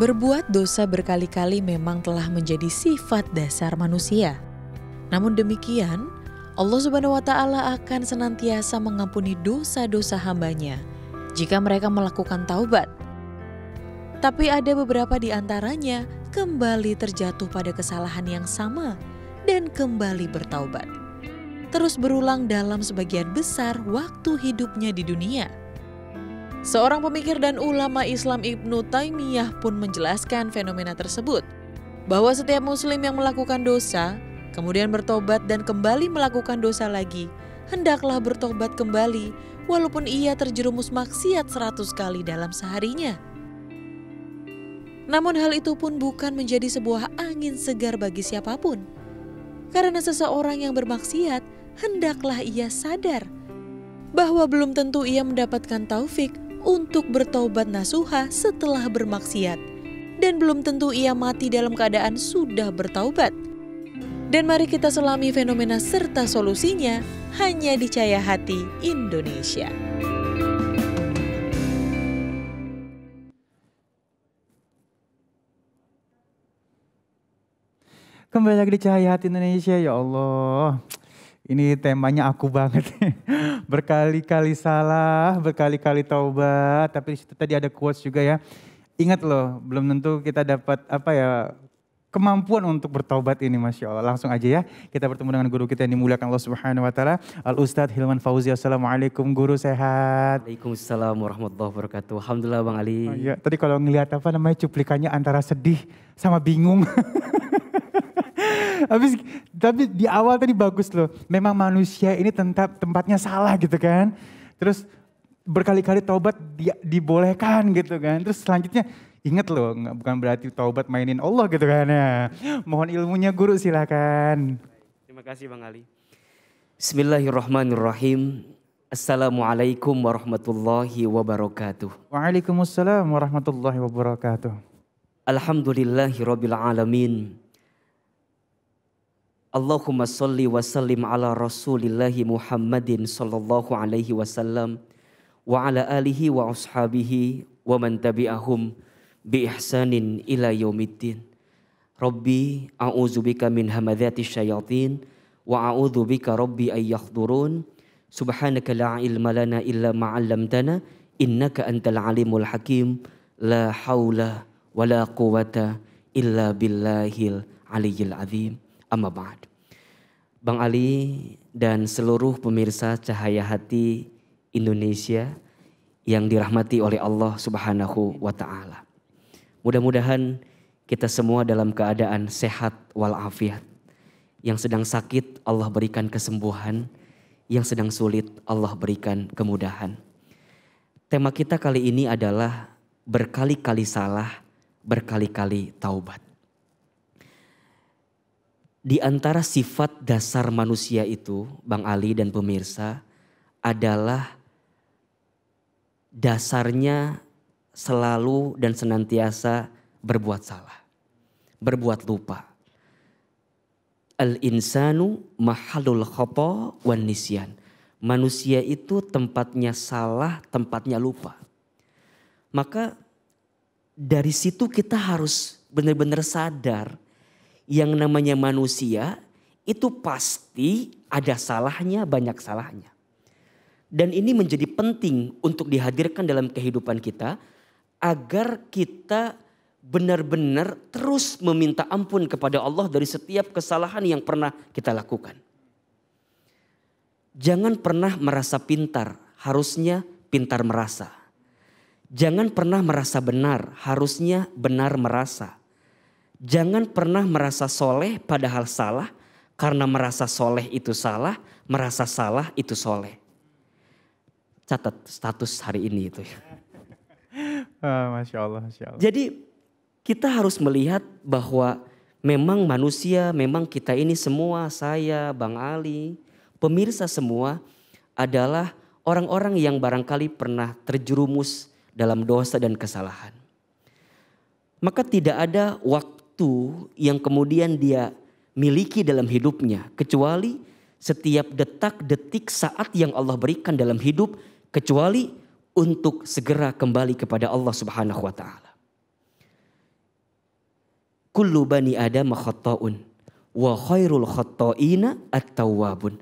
Berbuat dosa berkali-kali memang telah menjadi sifat dasar manusia. Namun demikian, Allah Subhanahu wa taala akan senantiasa mengampuni dosa-dosa hambanya jika mereka melakukan taubat. Tapi ada beberapa di antaranya kembali terjatuh pada kesalahan yang sama dan kembali bertaubat. Terus berulang dalam sebagian besar waktu hidupnya di dunia Seorang pemikir dan ulama Islam Ibnu Taimiyah pun menjelaskan fenomena tersebut, bahwa setiap muslim yang melakukan dosa, kemudian bertobat dan kembali melakukan dosa lagi, hendaklah bertobat kembali walaupun ia terjerumus maksiat seratus kali dalam seharinya. Namun hal itu pun bukan menjadi sebuah angin segar bagi siapapun. Karena seseorang yang bermaksiat, hendaklah ia sadar bahwa belum tentu ia mendapatkan taufik untuk bertobat nasuha setelah bermaksiat. Dan belum tentu ia mati dalam keadaan sudah bertaubat. Dan mari kita selami fenomena serta solusinya hanya di Cahaya Hati Indonesia. Kembali lagi di Cahaya Hati Indonesia, ya Allah. Ini temanya aku banget. berkali-kali salah, berkali-kali taubat, tapi situ tadi ada quotes juga ya. Ingat loh, belum tentu kita dapat apa ya kemampuan untuk bertaubat ini Masya Allah. Langsung aja ya, kita bertemu dengan guru kita yang dimuliakan Allah Subhanahu Wa Ta'ala, Al-Ustadz Hilman Fauzi. Assalamualaikum guru sehat. Waalaikumsalam warahmatullahi wabarakatuh. Alhamdulillah Bang Ali. Oh, iya. Tadi kalau ngelihat apa namanya cuplikannya antara sedih sama bingung. Habis tapi di awal tadi bagus loh. Memang manusia ini tetap tempatnya salah gitu kan. Terus berkali-kali taubat di, dibolehkan gitu kan. Terus selanjutnya ingat loh, nggak bukan berarti taubat mainin Allah gitu kan ya. Mohon ilmunya guru silakan. Terima kasih Bang Ali. Bismillahirrahmanirrahim. Assalamualaikum warahmatullahi wabarakatuh. Waalaikumsalam warahmatullahi wabarakatuh. Alhamdulillahi alamin. Allahumma salli wa sallim ala rasulillahi Muhammadin sallallahu alaihi wasallam wa ala alihi wa ashabihi wa man tabi'ahum bi ihsanin ila yaumiddin. Rabbi bika min hamadhati syayatin wa bika rabbi ay yahdurun. Subhanaka la ilma lana illa ma'allamtana innaka antal alimul hakim. La haula wa la quwata illa billahil aliyyil azim. Amma ba'd. Bang Ali dan seluruh pemirsa Cahaya Hati Indonesia yang dirahmati oleh Allah Subhanahu wa taala. Mudah-mudahan kita semua dalam keadaan sehat walafiat. Yang sedang sakit Allah berikan kesembuhan, yang sedang sulit Allah berikan kemudahan. Tema kita kali ini adalah berkali-kali salah, berkali-kali taubat. Di antara sifat dasar manusia itu, Bang Ali dan pemirsa, adalah dasarnya selalu dan senantiasa berbuat salah, berbuat lupa. Al-insanu mahalul khopo wan nisyan. Manusia itu tempatnya salah, tempatnya lupa. Maka dari situ kita harus benar-benar sadar yang namanya manusia itu pasti ada salahnya, banyak salahnya. Dan ini menjadi penting untuk dihadirkan dalam kehidupan kita agar kita benar-benar terus meminta ampun kepada Allah dari setiap kesalahan yang pernah kita lakukan. Jangan pernah merasa pintar, harusnya pintar merasa. Jangan pernah merasa benar, harusnya benar merasa. Jangan pernah merasa soleh padahal salah, karena merasa soleh itu salah, merasa salah itu soleh. Catat status hari ini itu ya. Masya Allah, Masya Allah. Jadi kita harus melihat bahwa memang manusia, memang kita ini semua, saya, Bang Ali, pemirsa semua adalah orang-orang yang barangkali pernah terjerumus dalam dosa dan kesalahan. Maka tidak ada waktu itu yang kemudian dia miliki dalam hidupnya. Kecuali setiap detak-detik saat yang Allah berikan dalam hidup. Kecuali untuk segera kembali kepada Allah subhanahu wa ta'ala. Kullu bani Adam khatta'un wa khairul khatta'ina at tawabun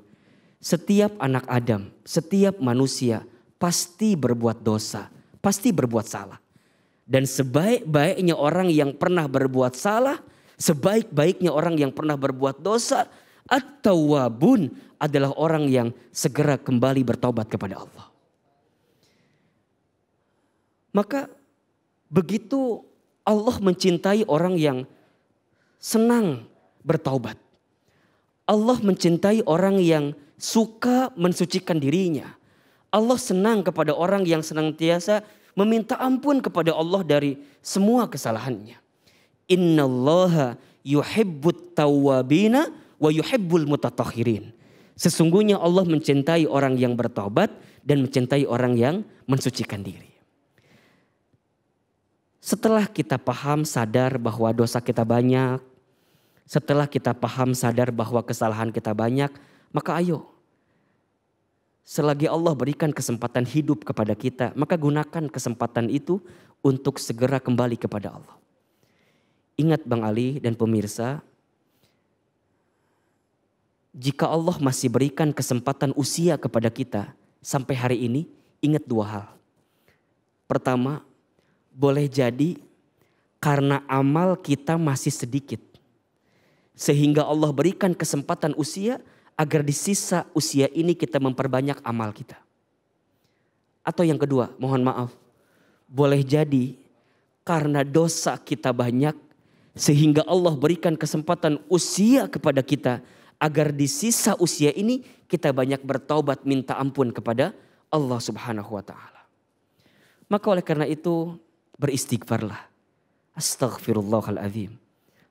Setiap anak Adam, setiap manusia pasti berbuat dosa, pasti berbuat salah. Dan sebaik-baiknya orang yang pernah berbuat salah, sebaik-baiknya orang yang pernah berbuat dosa, atau wabun adalah orang yang segera kembali bertobat kepada Allah. Maka begitu Allah mencintai orang yang senang bertobat, Allah mencintai orang yang suka mensucikan dirinya. Allah senang kepada orang yang senantiasa meminta ampun kepada Allah dari semua kesalahannya. Innallaha yuhibbut tawabina wa yuhibbul mutatakhirin. Sesungguhnya Allah mencintai orang yang bertobat dan mencintai orang yang mensucikan diri. Setelah kita paham sadar bahwa dosa kita banyak, setelah kita paham sadar bahwa kesalahan kita banyak, maka ayo Selagi Allah berikan kesempatan hidup kepada kita, maka gunakan kesempatan itu untuk segera kembali kepada Allah. Ingat Bang Ali dan pemirsa, jika Allah masih berikan kesempatan usia kepada kita sampai hari ini, ingat dua hal. Pertama, boleh jadi karena amal kita masih sedikit. Sehingga Allah berikan kesempatan usia, agar di sisa usia ini kita memperbanyak amal kita. Atau yang kedua, mohon maaf, boleh jadi karena dosa kita banyak sehingga Allah berikan kesempatan usia kepada kita agar di sisa usia ini kita banyak bertaubat minta ampun kepada Allah Subhanahu wa taala. Maka oleh karena itu beristighfarlah. Astaghfirullahalazim.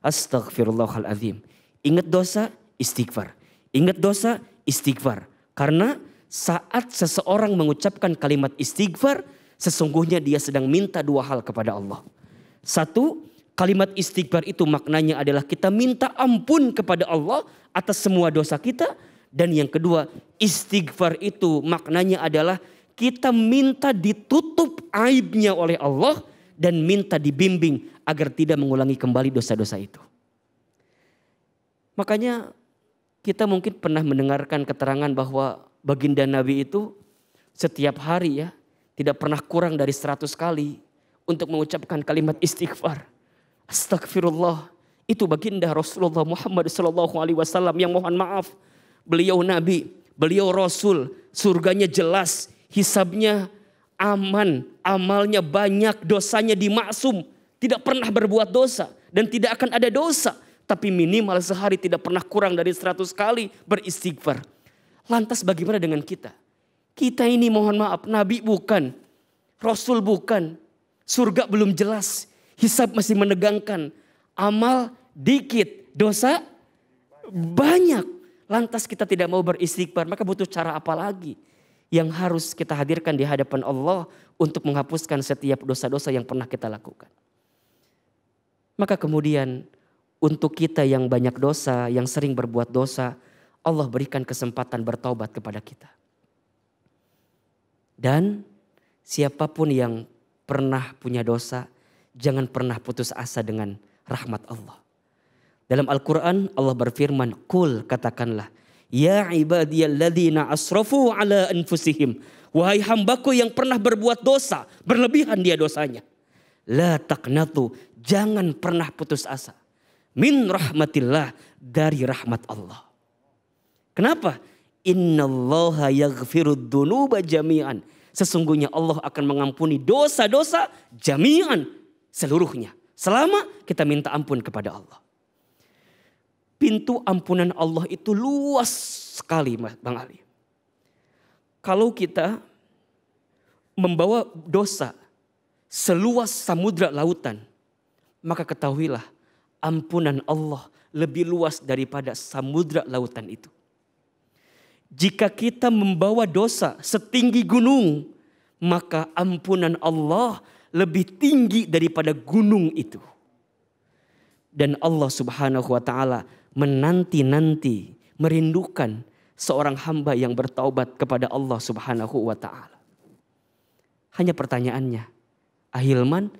Astaghfirullahalazim. Ingat dosa, istighfar. Ingat dosa, istighfar. Karena saat seseorang mengucapkan kalimat istighfar, sesungguhnya dia sedang minta dua hal kepada Allah. Satu, kalimat istighfar itu maknanya adalah kita minta ampun kepada Allah atas semua dosa kita. Dan yang kedua, istighfar itu maknanya adalah kita minta ditutup aibnya oleh Allah dan minta dibimbing agar tidak mengulangi kembali dosa-dosa itu. Makanya kita mungkin pernah mendengarkan keterangan bahwa baginda Nabi itu setiap hari ya tidak pernah kurang dari seratus kali untuk mengucapkan kalimat istighfar. Astagfirullah. Itu baginda Rasulullah Muhammad SAW yang mohon maaf. Beliau nabi, beliau rasul, surganya jelas, hisabnya aman, amalnya banyak, dosanya dimaksum, tidak pernah berbuat dosa dan tidak akan ada dosa tapi minimal sehari tidak pernah kurang dari 100 kali beristighfar. Lantas bagaimana dengan kita? Kita ini mohon maaf, nabi bukan, rasul bukan, surga belum jelas, hisab masih menegangkan, amal dikit, dosa banyak. Lantas kita tidak mau beristighfar, maka butuh cara apa lagi? Yang harus kita hadirkan di hadapan Allah untuk menghapuskan setiap dosa-dosa yang pernah kita lakukan. Maka kemudian untuk kita yang banyak dosa, yang sering berbuat dosa, Allah berikan kesempatan bertaubat kepada kita. Dan siapapun yang pernah punya dosa, jangan pernah putus asa dengan rahmat Allah. Dalam Al-Quran Allah berfirman, Kul katakanlah, Ya ibadiyalladzina asrafu ala anfusihim. Wahai hambaku yang pernah berbuat dosa, berlebihan dia dosanya. La taknatu, jangan pernah putus asa. Min rahmatillah dari rahmat Allah. Kenapa? Innallaha yaghfirud dunuba jami'an. Sesungguhnya Allah akan mengampuni dosa-dosa jami'an seluruhnya. Selama kita minta ampun kepada Allah. Pintu ampunan Allah itu luas sekali Bang Ali. Kalau kita membawa dosa seluas samudra lautan, maka ketahuilah ampunan Allah lebih luas daripada samudra lautan itu. Jika kita membawa dosa setinggi gunung, maka ampunan Allah lebih tinggi daripada gunung itu. Dan Allah Subhanahu wa taala menanti-nanti, merindukan seorang hamba yang bertaubat kepada Allah Subhanahu wa taala. Hanya pertanyaannya, Ahilman,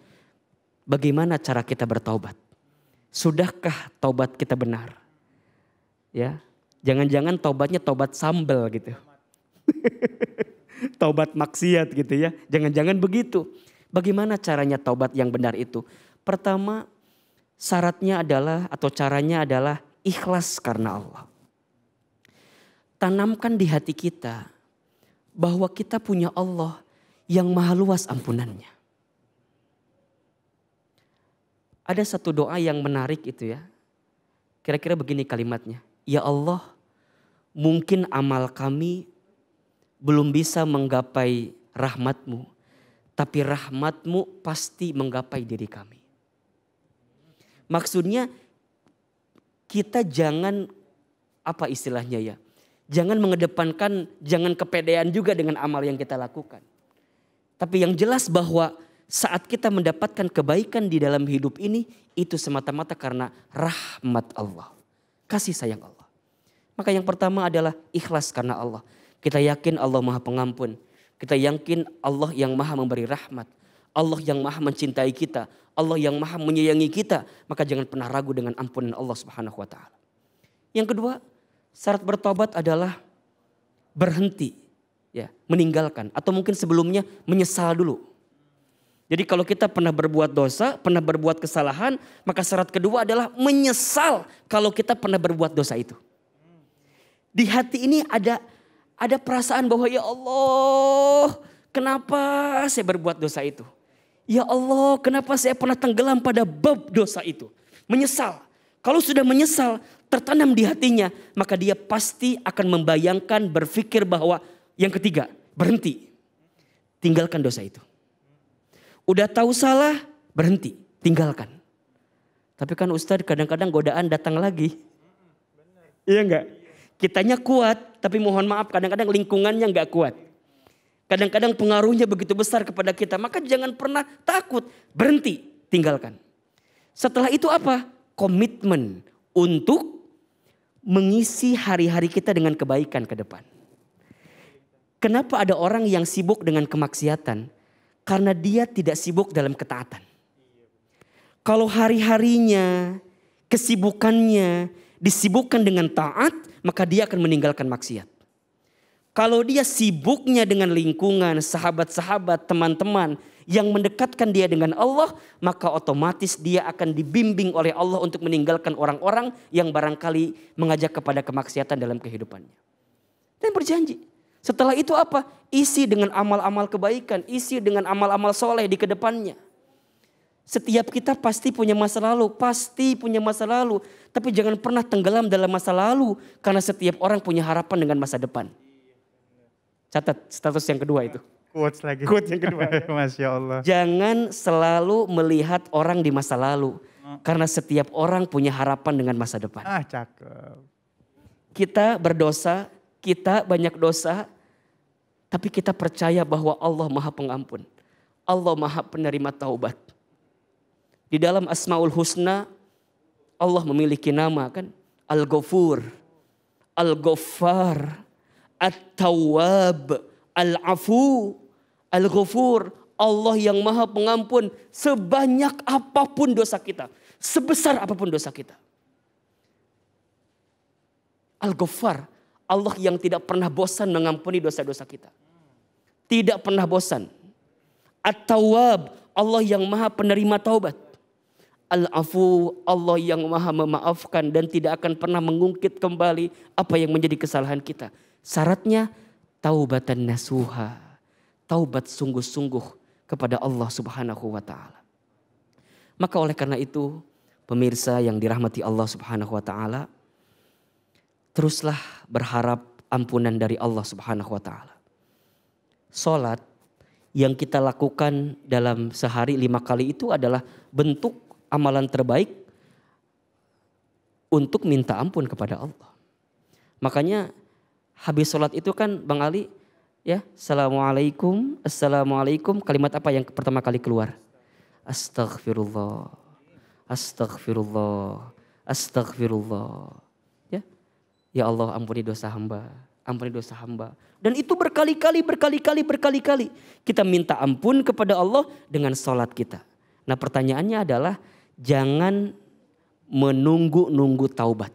bagaimana cara kita bertaubat? Sudahkah taubat kita benar? Ya, jangan-jangan taubatnya taubat sambel gitu. taubat maksiat gitu ya. Jangan-jangan begitu. Bagaimana caranya taubat yang benar itu? Pertama, syaratnya adalah atau caranya adalah ikhlas karena Allah. Tanamkan di hati kita bahwa kita punya Allah yang maha luas ampunannya. Ada satu doa yang menarik itu ya. Kira-kira begini kalimatnya. Ya Allah, mungkin amal kami belum bisa menggapai rahmatmu. Tapi rahmatmu pasti menggapai diri kami. Maksudnya kita jangan apa istilahnya ya. Jangan mengedepankan, jangan kepedean juga dengan amal yang kita lakukan. Tapi yang jelas bahwa saat kita mendapatkan kebaikan di dalam hidup ini itu semata-mata karena rahmat Allah. Kasih sayang Allah. Maka yang pertama adalah ikhlas karena Allah. Kita yakin Allah Maha Pengampun. Kita yakin Allah yang Maha memberi rahmat. Allah yang Maha mencintai kita, Allah yang Maha menyayangi kita, maka jangan pernah ragu dengan ampunan Allah Subhanahu wa taala. Yang kedua, syarat bertobat adalah berhenti ya, meninggalkan atau mungkin sebelumnya menyesal dulu jadi kalau kita pernah berbuat dosa, pernah berbuat kesalahan, maka syarat kedua adalah menyesal kalau kita pernah berbuat dosa itu. Di hati ini ada ada perasaan bahwa ya Allah, kenapa saya berbuat dosa itu? Ya Allah, kenapa saya pernah tenggelam pada bab dosa itu? Menyesal. Kalau sudah menyesal, tertanam di hatinya, maka dia pasti akan membayangkan, berpikir bahwa yang ketiga, berhenti. Tinggalkan dosa itu. Udah tahu salah, berhenti, tinggalkan. Tapi kan Ustadz kadang-kadang godaan datang lagi. Iya enggak? Kitanya kuat, tapi mohon maaf kadang-kadang lingkungannya enggak kuat. Kadang-kadang pengaruhnya begitu besar kepada kita. Maka jangan pernah takut, berhenti, tinggalkan. Setelah itu apa? Komitmen untuk mengisi hari-hari kita dengan kebaikan ke depan. Kenapa ada orang yang sibuk dengan kemaksiatan? Karena dia tidak sibuk dalam ketaatan. Kalau hari-harinya, kesibukannya disibukkan dengan taat, maka dia akan meninggalkan maksiat. Kalau dia sibuknya dengan lingkungan, sahabat-sahabat, teman-teman yang mendekatkan dia dengan Allah, maka otomatis dia akan dibimbing oleh Allah untuk meninggalkan orang-orang yang barangkali mengajak kepada kemaksiatan dalam kehidupannya. Dan berjanji. Setelah itu apa? Isi dengan amal-amal kebaikan, isi dengan amal-amal soleh di kedepannya. Setiap kita pasti punya masa lalu, pasti punya masa lalu. Tapi jangan pernah tenggelam dalam masa lalu. Karena setiap orang punya harapan dengan masa depan. Catat status yang kedua itu. Quotes lagi. Quotes yang kedua. ya. Masya Allah. Jangan selalu melihat orang di masa lalu. Karena setiap orang punya harapan dengan masa depan. Ah cakep. Kita berdosa, kita banyak dosa. Tapi kita percaya bahwa Allah Maha Pengampun. Allah Maha Penerima Taubat. Di dalam Asmaul Husna, Allah memiliki nama kan? Al-Ghafur, Al-Ghaffar, At-Tawwab, Al-Afu, Al-Ghafur. Allah yang maha pengampun sebanyak apapun dosa kita. Sebesar apapun dosa kita. Al-Ghaffar, Allah yang tidak pernah bosan mengampuni dosa-dosa kita. Tidak pernah bosan. At-Tawwab, Allah yang maha penerima taubat. Al-Afu, Allah yang maha memaafkan dan tidak akan pernah mengungkit kembali apa yang menjadi kesalahan kita. Syaratnya taubatan nasuha. Taubat sungguh-sungguh kepada Allah Subhanahu wa taala. Maka oleh karena itu, pemirsa yang dirahmati Allah Subhanahu wa taala, teruslah berharap ampunan dari Allah Subhanahu wa taala. Solat yang kita lakukan dalam sehari lima kali itu adalah bentuk amalan terbaik untuk minta ampun kepada Allah. Makanya habis sholat itu kan Bang Ali ya assalamualaikum assalamualaikum kalimat apa yang pertama kali keluar Astaghfirullah, Astaghfirullah, Astaghfirullah. Ya Allah ampuni dosa hamba, ampuni dosa hamba. Dan itu berkali-kali, berkali-kali, berkali-kali. Kita minta ampun kepada Allah dengan sholat kita. Nah pertanyaannya adalah jangan menunggu-nunggu taubat.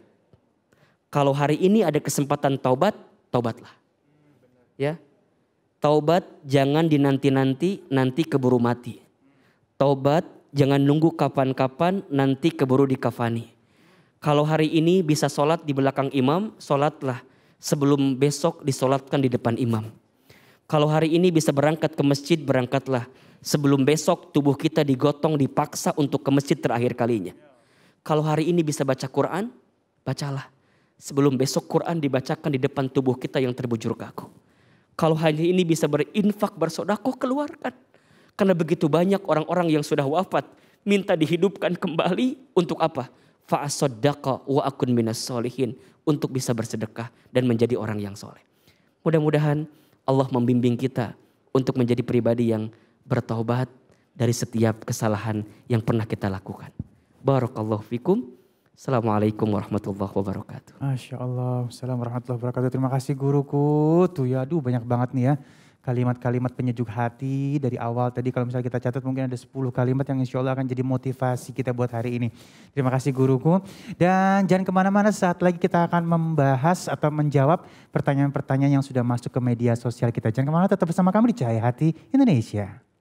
Kalau hari ini ada kesempatan taubat, taubatlah. Ya. Taubat jangan dinanti-nanti, nanti keburu mati. Taubat jangan nunggu kapan-kapan, nanti keburu dikafani. Kalau hari ini bisa sholat di belakang imam, sholatlah sebelum besok disolatkan di depan imam. Kalau hari ini bisa berangkat ke masjid, berangkatlah. Sebelum besok tubuh kita digotong, dipaksa untuk ke masjid terakhir kalinya. Kalau hari ini bisa baca Quran, bacalah. Sebelum besok Quran dibacakan di depan tubuh kita yang terbujur kaku. Kalau hari ini bisa berinfak, bersodakoh, keluarkan. Karena begitu banyak orang-orang yang sudah wafat, minta dihidupkan kembali untuk apa? fa'asoddaqa wa akun minas solihin untuk bisa bersedekah dan menjadi orang yang soleh. Mudah-mudahan Allah membimbing kita untuk menjadi pribadi yang bertaubat dari setiap kesalahan yang pernah kita lakukan. Barakallahu fikum. Assalamualaikum warahmatullahi wabarakatuh. Masya Allah. Assalamualaikum warahmatullahi wabarakatuh. Terima kasih guruku. Tuh ya, aduh banyak banget nih ya kalimat-kalimat penyejuk hati dari awal tadi kalau misalnya kita catat mungkin ada 10 kalimat yang insya Allah akan jadi motivasi kita buat hari ini. Terima kasih guruku dan jangan kemana-mana saat lagi kita akan membahas atau menjawab pertanyaan-pertanyaan yang sudah masuk ke media sosial kita. Jangan kemana-mana tetap bersama kami di Cahaya Hati Indonesia.